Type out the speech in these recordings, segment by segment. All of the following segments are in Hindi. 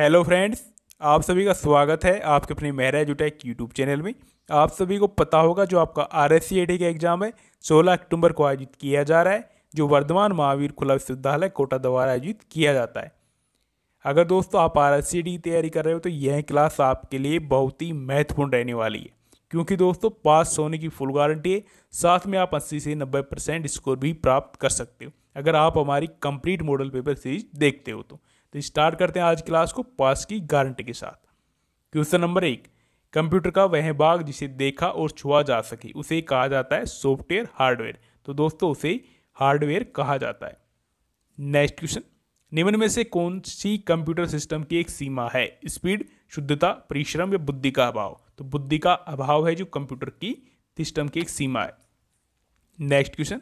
हेलो फ्रेंड्स आप सभी का स्वागत है आपके अपने मेहरा जुटैक यूट्यूब चैनल में आप सभी को पता होगा जो आपका आर एस का एग्ज़ाम है 16 अक्टूबर को आयोजित किया जा रहा है जो वर्धमान महावीर खुला विश्वविद्यालय कोटा द्वारा आयोजित किया जाता है अगर दोस्तों आप आर एस e e की तैयारी कर रहे हो तो यह क्लास आपके लिए बहुत ही महत्वपूर्ण रहने वाली है क्योंकि दोस्तों पास होने की फुल गारंटी है साथ में आप अस्सी से नब्बे परसेंट स्कोर भी प्राप्त कर सकते हो अगर आप हमारी कंप्लीट मॉडल पेपर सीरीज देखते हो तो तो स्टार्ट करते हैं आज क्लास को पास की गारंटी के साथ क्वेश्चन नंबर एक कंप्यूटर का वह भाग जिसे देखा और छुआ जा सके उसे कहा जाता है सॉफ्टवेयर हार्डवेयर तो दोस्तों उसे हार्डवेयर कहा जाता है नेक्स्ट क्वेश्चन निम्न में से कौन सी कंप्यूटर सिस्टम की एक सीमा है स्पीड शुद्धता परिश्रम या बुद्धि का अभाव तो बुद्धि का अभाव है जो कंप्यूटर की सिस्टम की एक सीमा है नेक्स्ट क्वेश्चन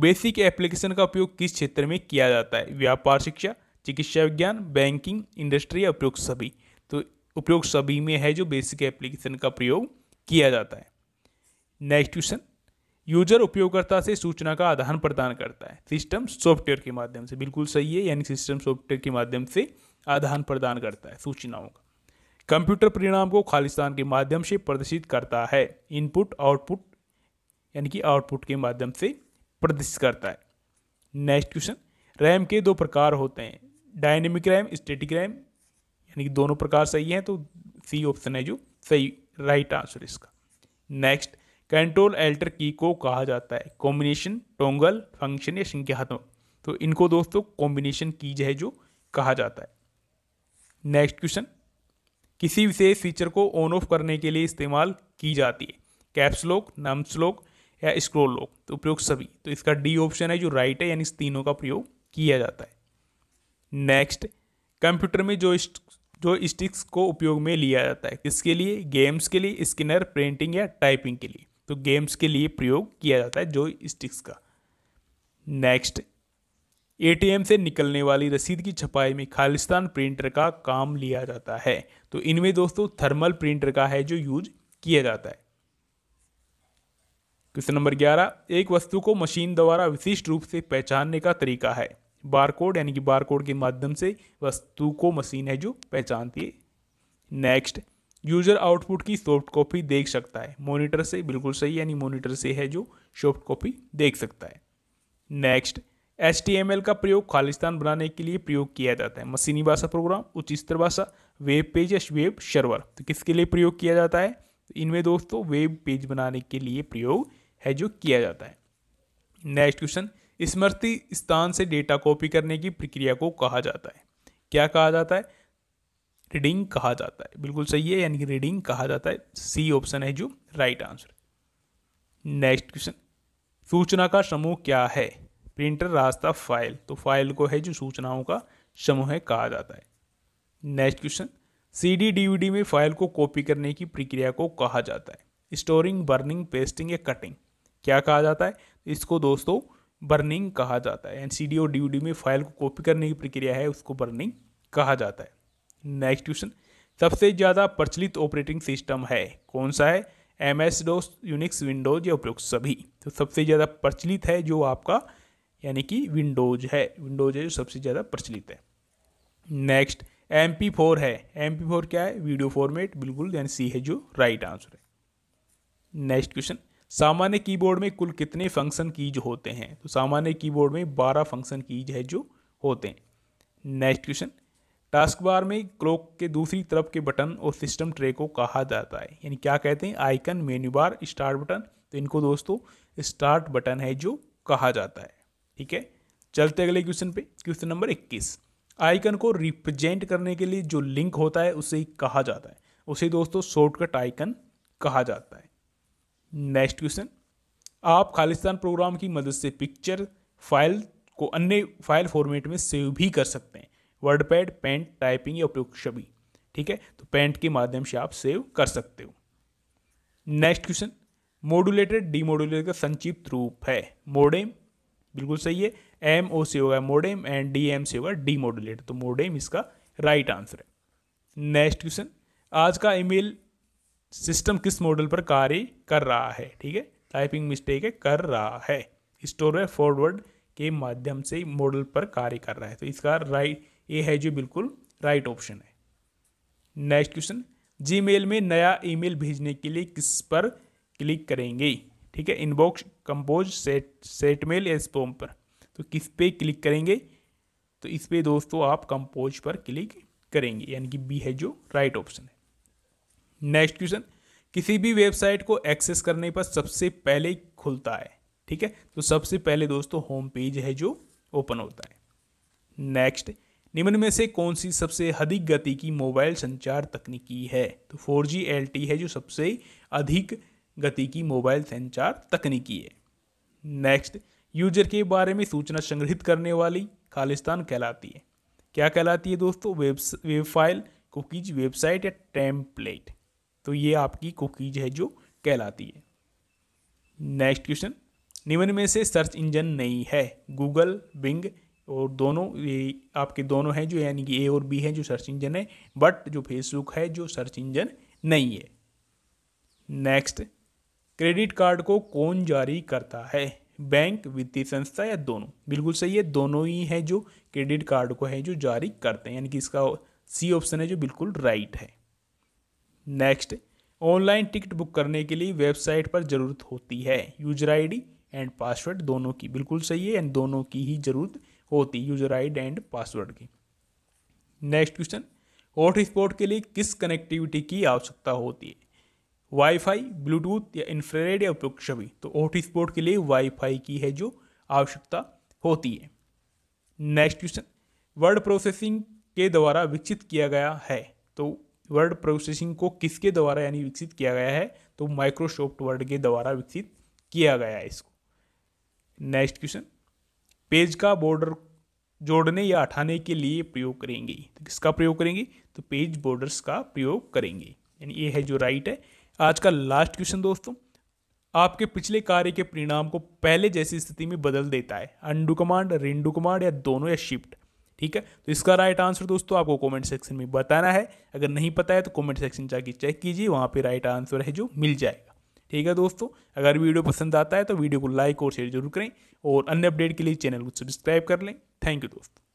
बेसिक एप्लीकेशन का उपयोग किस क्षेत्र में किया जाता है व्यापार शिक्षा चिकित्सा विज्ञान बैंकिंग इंडस्ट्री या उपयोग सभी तो उपयोग सभी में है जो बेसिक एप्लीकेशन का प्रयोग किया जाता है नेक्स्ट क्वेश्चन यूजर उपयोगकर्ता से सूचना का आदान प्रदान करता है सिस्टम सॉफ्टवेयर के माध्यम से बिल्कुल सही है यानी सिस्टम सॉफ्टवेयर के माध्यम से आदान प्रदान करता है सूचनाओं का कंप्यूटर परिणाम को खालिस्तान के माध्यम से प्रदर्शित करता है इनपुट आउटपुट यानी कि आउटपुट के माध्यम से प्रदर्शित करता है नेक्स्ट क्वेश्चन रैम के दो प्रकार होते हैं डायनेमिक रैम स्टेटिक रैम यानी कि दोनों प्रकार सही हैं तो सी ऑप्शन है जो सही राइट आंसर इसका नेक्स्ट कंट्रोल एल्टर की को कहा जाता है कॉम्बिनेशन टोंगल फंक्शन या संख्यात्मक तो इनको दोस्तों कॉम्बिनेशन कीज है जो कहा जाता है नेक्स्ट क्वेश्चन किसी विशेष फीचर को ऑन ऑफ करने के लिए इस्तेमाल की जाती है कैप्सलोक नम स्लोक या स्क्रोल लॉक तो प्रयोग सभी तो इसका डी ऑप्शन है जो राइट है यानी इस तीनों का प्रयोग किया जाता है नेक्स्ट कंप्यूटर में जो जो स्टिक्स को उपयोग में लिया जाता है किसके लिए गेम्स के लिए स्किनर प्रिंटिंग या टाइपिंग के लिए तो गेम्स के लिए प्रयोग किया जाता है जो स्टिक्स का नेक्स्ट एटीएम से निकलने वाली रसीद की छपाई में खालिस्तान प्रिंटर का काम लिया जाता है तो इनमें दोस्तों थर्मल प्रिंटर का है जो यूज किया जाता है क्वेश्चन नंबर ग्यारह एक वस्तु को मशीन द्वारा विशिष्ट रूप से पहचानने का तरीका है बारकोड यानी कि बारकोड के माध्यम से वस्तु को मशीन है जो पहचानती है नेक्स्ट यूजर आउटपुट की सॉफ्ट कॉपी देख सकता है मॉनिटर से बिल्कुल सही यानी मॉनिटर से है जो सॉफ्ट कॉपी देख सकता है नेक्स्ट एच का प्रयोग खालिस्तान बनाने के लिए प्रयोग किया जाता है मशीनी भाषा प्रोग्राम उच्च स्तर भाषा वेब पेज या वेब सर्वर तो किसके लिए प्रयोग किया जाता है तो इनमें दोस्तों वेब पेज बनाने के लिए प्रयोग है जो किया जाता है नेक्स्ट क्वेश्चन स्मृति स्थान से डेटा कॉपी करने की प्रक्रिया को कहा जाता है क्या कहा जाता है रीडिंग कहा जाता है बिल्कुल सही है यानी कि रीडिंग कहा जाता है सी ऑप्शन है जो राइट आंसर नेक्स्ट क्वेश्चन सूचना का समूह क्या है प्रिंटर रास्ता फाइल तो फाइल को है जो सूचनाओं का समूह है कहा जाता है नेक्स्ट क्वेश्चन सीडी डीवीडी में फाइल को कॉपी करने की प्रक्रिया को कहा जाता है स्टोरिंग बर्निंग पेस्टिंग या कटिंग क्या कहा जाता है इसको दोस्तों बर्निंग कहा जाता है एन सी डी और डी डी में फाइल को कॉपी करने की प्रक्रिया है उसको बर्निंग कहा जाता है नेक्स्ट क्वेश्चन सबसे ज़्यादा प्रचलित ऑपरेटिंग सिस्टम है कौन सा है M S DOS Unix Windows या उपयोग सभी तो सबसे ज़्यादा प्रचलित है जो आपका यानी कि विंडोज है विंडोज है जो सबसे ज़्यादा प्रचलित है नेक्स्ट एम पी फोर है एम पी फोर क्या है वीडियो फॉर्मेट बिल्कुल यानी सी है जो राइट आंसर है नेक्स्ट क्वेश्चन सामान्य कीबोर्ड में कुल कितने फंक्शन कीज होते हैं तो सामान्य कीबोर्ड में बारह फंक्शन कीज है जो होते हैं नेक्स्ट क्वेश्चन टास्क बार में क्लॉक के दूसरी तरफ के बटन और सिस्टम ट्रे को कहा जाता है यानी क्या कहते हैं icon menu bar start button तो इनको दोस्तों स्टार्ट बटन है जो कहा जाता है ठीक है चलते अगले क्वेश्चन पे क्वेश्चन नंबर 21 आइकन को रिप्रेजेंट करने के लिए जो लिंक होता है उसे कहा जाता है उसे दोस्तों शॉर्टकट आइकन कहा जाता है नेक्स्ट क्वेश्चन आप खालिस्तान प्रोग्राम की मदद से पिक्चर फाइल को अन्य फाइल फॉर्मेट में सेव भी कर सकते हैं वर्ड पैड पेंट टाइपिंग या उपयोग छवि ठीक है तो पेंट के माध्यम से आप सेव कर सकते हो नेक्स्ट क्वेश्चन मोडुलेटेड मोडुलेटर का संक्षिप्त रूप है मोडेम बिल्कुल सही है एम ओ से होगा मोडेम एंड डी एम से होगा डीमोडुलेटर तो मोडेम इसका राइट आंसर है नेक्स्ट क्वेश्चन आज का ईमेल सिस्टम किस मॉडल पर कार्य कर रहा है ठीक है टाइपिंग मिस्टेक है कर रहा है स्टोर फॉरवर्ड के माध्यम से मॉडल पर कार्य कर रहा है तो इसका राइट ये है जो बिल्कुल राइट ऑप्शन है नेक्स्ट क्वेश्चन जीमेल में नया ईमेल भेजने के लिए किस पर क्लिक करेंगे ठीक है इनबॉक्स कंपोज सेट सेटमेल या स्पोम पर तो किस पे क्लिक करेंगे तो इस पर दोस्तों आप कंपोज पर क्लिक करेंगे यानी कि बी है जो राइट ऑप्शन है नेक्स्ट क्वेश्चन किसी भी वेबसाइट को एक्सेस करने पर सबसे पहले खुलता है ठीक है तो सबसे पहले दोस्तों होम पेज है जो ओपन होता है नेक्स्ट निम्न में से कौन सी सबसे अधिक गति की मोबाइल संचार तकनीकी है तो 4G टी है जो सबसे अधिक गति की मोबाइल संचार तकनीकी है नेक्स्ट यूजर के बारे में सूचना संग्रहित करने वाली खालिस्तान कहलाती है क्या कहलाती है दोस्तों web web file cookies website या टेम्पलेट तो ये आपकी कुकीज है जो कहलाती है नेक्स्ट क्वेश्चन निम्न में से सर्च इंजन नहीं है गूगल बिंग और दोनों ये आपके दोनों हैं जो यानी कि ए और बी हैं जो सर्च इंजन है बट जो फेसबुक है जो सर्च इंजन नहीं है नेक्स्ट क्रेडिट कार्ड को कौन जारी करता है बैंक वित्तीय संस्था या दोनों बिल्कुल सही है दोनों ही हैं जो क्रेडिट कार्ड को है जो जारी करते हैं यानी कि इसका सी ऑप्शन है जो बिल्कुल राइट है नेक्स्ट ऑनलाइन टिकट बुक करने के लिए वेबसाइट पर ज़रूरत होती है यूजर आईडी एंड पासवर्ड दोनों की बिल्कुल सही है एंड दोनों की ही ज़रूरत होती है यूजर आईडी एंड पासवर्ड की नेक्स्ट क्वेश्चन हॉट स्पॉट के लिए किस कनेक्टिविटी की आवश्यकता होती है वाईफाई ब्लूटूथ या इंफ्रारेड या उपयुक्त छवि तो हॉट स्पॉट के लिए वाईफाई की है जो आवश्यकता होती है नेक्स्ट क्वेश्चन वर्ड प्रोसेसिंग के द्वारा विकसित किया गया है तो वर्ड प्रोसेसिंग को किसके द्वारा यानी विकसित किया गया है तो माइक्रोसॉफ्ट वर्ड के द्वारा विकसित किया गया है इसको नेक्स्ट क्वेश्चन पेज का बॉर्डर जोड़ने या हटाने के लिए प्रयोग करेंगे तो किसका प्रयोग करेंगे तो पेज बॉर्डर्स का प्रयोग करेंगे यानी ये है जो राइट है आज का लास्ट क्वेश्चन दोस्तों आपके पिछले कार्य के परिणाम को पहले जैसी स्थिति में बदल देता है अंडू कमांड रिंडू कमांड या दोनों या शिफ्ट ठीक है तो इसका राइट आंसर दोस्तों आपको कमेंट सेक्शन में बताना है अगर नहीं पता है तो कमेंट सेक्शन जाके चेक कीजिए वहाँ पे राइट आंसर है जो मिल जाएगा ठीक है दोस्तों अगर वीडियो पसंद आता है तो वीडियो को लाइक और शेयर जरूर करें और अन्य अपडेट के लिए चैनल को सब्सक्राइब कर लें थैंक यू दोस्तों